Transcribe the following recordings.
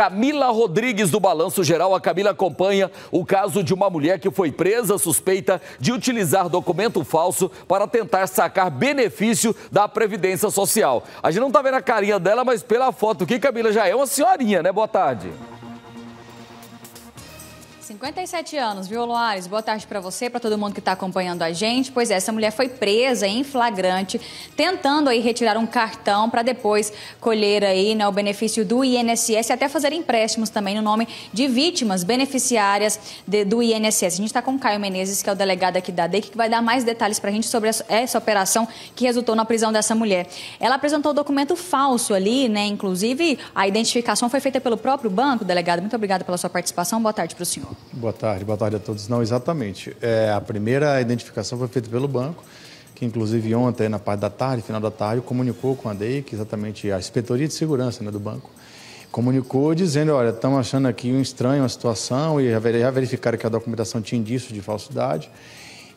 Camila Rodrigues, do Balanço Geral. A Camila acompanha o caso de uma mulher que foi presa suspeita de utilizar documento falso para tentar sacar benefício da Previdência Social. A gente não está vendo a carinha dela, mas pela foto aqui, Camila já é uma senhorinha, né? Boa tarde. 57 anos, viu, Loares? Boa tarde para você, para todo mundo que está acompanhando a gente. Pois é, essa mulher foi presa em flagrante, tentando aí retirar um cartão para depois colher aí né, o benefício do INSS e até fazer empréstimos também no nome de vítimas beneficiárias de, do INSS. A gente está com o Caio Menezes, que é o delegado aqui da DEC, que vai dar mais detalhes para a gente sobre essa, essa operação que resultou na prisão dessa mulher. Ela apresentou documento falso ali, né? Inclusive, a identificação foi feita pelo próprio banco, delegado. Muito obrigada pela sua participação. Boa tarde para o senhor. Boa tarde, boa tarde a todos. Não, exatamente. É, a primeira identificação foi feita pelo banco, que inclusive ontem, na parte da tarde, final da tarde, comunicou com a DEI, que é exatamente a inspetoria de segurança né, do banco, comunicou dizendo, olha, estão achando aqui um estranho uma situação e já verificaram que a documentação tinha indício de falsidade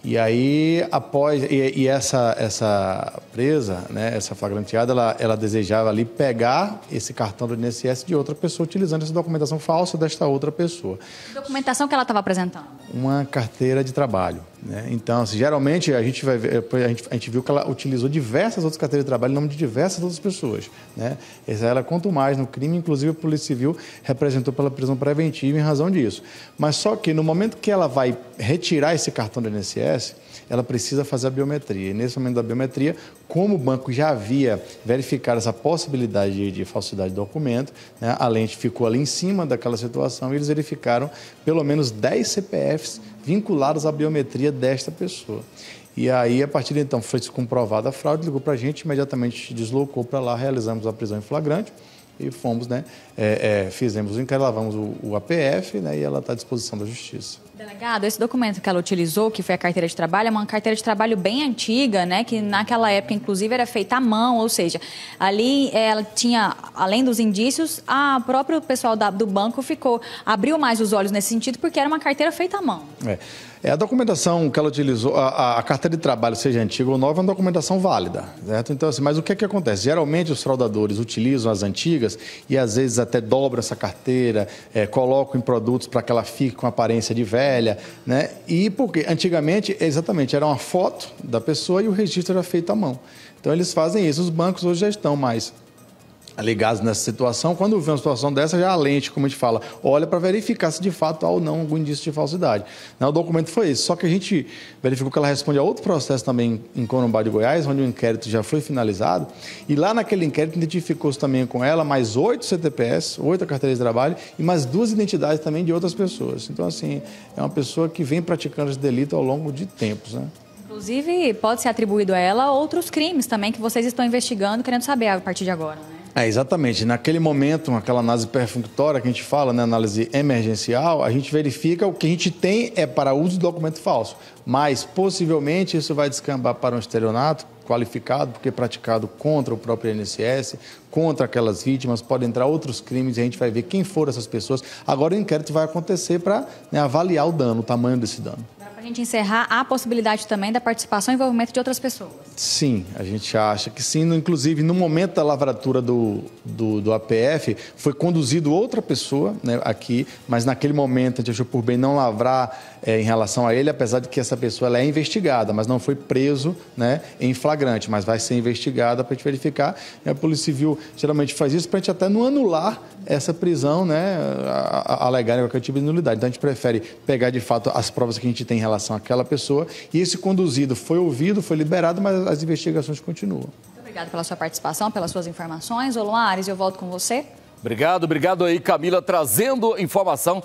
e aí, após. E, e, essa, essa presa, né, essa flagranteada, ela, ela desejava ali pegar esse cartão do INSS de outra pessoa, utilizando essa documentação falsa desta outra pessoa. Que documentação que ela estava apresentando? Uma carteira de trabalho. Né? Então, assim, geralmente a gente, vai ver, a, gente, a gente viu que ela utilizou diversas outras carteiras de trabalho em nome de diversas outras pessoas. Né? Essa ela quanto mais no crime, inclusive a Polícia Civil representou pela prisão preventiva em razão disso. Mas só que no momento que ela vai retirar esse cartão do INSS, ela precisa fazer a biometria. E nesse momento da biometria, como o banco já havia verificado essa possibilidade de, de falsidade de documento, né? a lente ficou ali em cima daquela situação e eles verificaram pelo menos 10 CPFs vinculados à biometria desta pessoa. E aí, a partir de então, foi comprovada a fraude, ligou para a gente, imediatamente deslocou para lá, realizamos a prisão em flagrante e fomos, né, é, é, fizemos o encaravamos o, o APF, né, e ela está à disposição da Justiça. Delegado, esse documento que ela utilizou, que foi a carteira de trabalho, é uma carteira de trabalho bem antiga, né, que naquela época, inclusive, era feita à mão, ou seja, ali é, ela tinha, além dos indícios, a próprio pessoal da, do banco ficou, abriu mais os olhos nesse sentido, porque era uma carteira feita à mão. É. É, a documentação que ela utilizou, a, a, carteira de trabalho, seja antiga ou nova, é uma documentação válida, certo? Então, assim, mas o que é que acontece? Geralmente, os fraudadores utilizam as antigas antigas e às vezes até dobra essa carteira, é, colocam em produtos para que ela fique com aparência de velha, né? E porque antigamente, exatamente, era uma foto da pessoa e o registro era feito à mão. Então eles fazem isso. Os bancos hoje já estão mais ligados nessa situação, quando vê uma situação dessa, já a lente, como a gente fala, olha para verificar se de fato há ou não algum indício de falsidade. Não, né, o documento foi esse, só que a gente verificou que ela responde a outro processo também em Corumbá de Goiás, onde o inquérito já foi finalizado, e lá naquele inquérito identificou-se também com ela mais oito CTPS, oito carteiras de trabalho, e mais duas identidades também de outras pessoas. Então, assim, é uma pessoa que vem praticando esse delito ao longo de tempos, né? Inclusive, pode ser atribuído a ela outros crimes também que vocês estão investigando, querendo saber a partir de agora, né? É, exatamente. Naquele momento, aquela análise perfunctória que a gente fala, né, análise emergencial, a gente verifica o que a gente tem é para uso de documento falso. Mas, possivelmente, isso vai descambar para um estelionato qualificado, porque é praticado contra o próprio INSS, contra aquelas vítimas, podem entrar outros crimes e a gente vai ver quem foram essas pessoas. Agora o inquérito vai acontecer para né, avaliar o dano, o tamanho desse dano a gente encerrar, há a possibilidade também da participação e envolvimento de outras pessoas? Sim, a gente acha que sim. Inclusive, no momento da lavratura do, do, do APF, foi conduzido outra pessoa né, aqui, mas naquele momento a gente achou por bem não lavrar é, em relação a ele, apesar de que essa pessoa ela é investigada, mas não foi preso né, em flagrante, mas vai ser investigada para a gente verificar. E a Polícia Civil geralmente faz isso para a gente até não anular essa prisão, né, alegar qualquer tipo de nulidade. Então, a gente prefere pegar de fato as provas que a gente tem em relação relação àquela pessoa. E esse conduzido foi ouvido, foi liberado, mas as investigações continuam. Muito obrigado pela sua participação, pelas suas informações. Oluares, eu volto com você. Obrigado, obrigado aí, Camila, trazendo informação